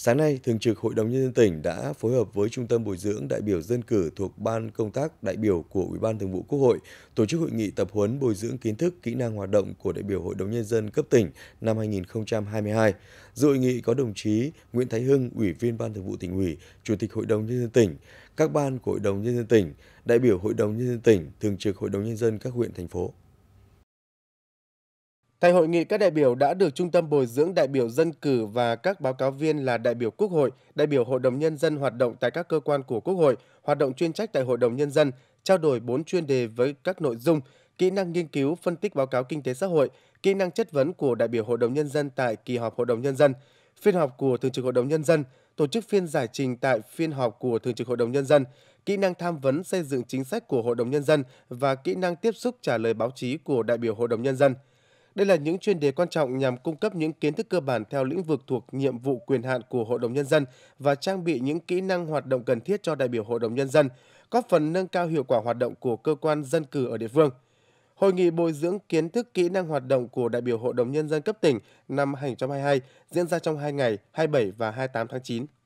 Sáng nay, Thường trực Hội đồng Nhân dân tỉnh đã phối hợp với Trung tâm Bồi dưỡng đại biểu dân cử thuộc Ban Công tác đại biểu của Ủy ban Thường vụ Quốc hội tổ chức hội nghị tập huấn bồi dưỡng kiến thức kỹ năng hoạt động của đại biểu Hội đồng Nhân dân cấp tỉnh năm 2022. Dự hội nghị có đồng chí Nguyễn Thái Hưng, Ủy viên Ban Thường vụ tỉnh ủy, Chủ tịch Hội đồng Nhân dân tỉnh, các ban của Hội đồng Nhân dân tỉnh, đại biểu Hội đồng Nhân dân tỉnh, Thường trực Hội đồng Nhân dân các huyện, thành phố. Tại hội nghị, các đại biểu đã được Trung tâm Bồi dưỡng đại biểu dân cử và các báo cáo viên là đại biểu Quốc hội, đại biểu Hội đồng Nhân dân hoạt động tại các cơ quan của Quốc hội, hoạt động chuyên trách tại Hội đồng Nhân dân, trao đổi 4 chuyên đề với các nội dung kỹ năng nghiên cứu, phân tích báo cáo kinh tế xã hội, kỹ năng chất vấn của đại biểu Hội đồng Nhân dân tại kỳ họp Hội đồng Nhân dân, phiên họp của Thường trực Hội đồng Nhân dân, tổ chức phiên giải trình tại phiên họp của Thường trực Hội đồng Nhân dân, kỹ năng tham vấn xây dựng chính sách của Hội đồng Nhân dân và kỹ năng tiếp xúc trả lời báo chí của đại biểu Hội đồng Nhân dân – đây là những chuyên đề quan trọng nhằm cung cấp những kiến thức cơ bản theo lĩnh vực thuộc nhiệm vụ quyền hạn của Hội đồng Nhân dân và trang bị những kỹ năng hoạt động cần thiết cho đại biểu Hội đồng Nhân dân, góp phần nâng cao hiệu quả hoạt động của cơ quan dân cử ở địa phương. Hội nghị bồi dưỡng kiến thức kỹ năng hoạt động của đại biểu Hội đồng Nhân dân cấp tỉnh năm 2022 diễn ra trong 2 ngày 27 và 28 tháng 9.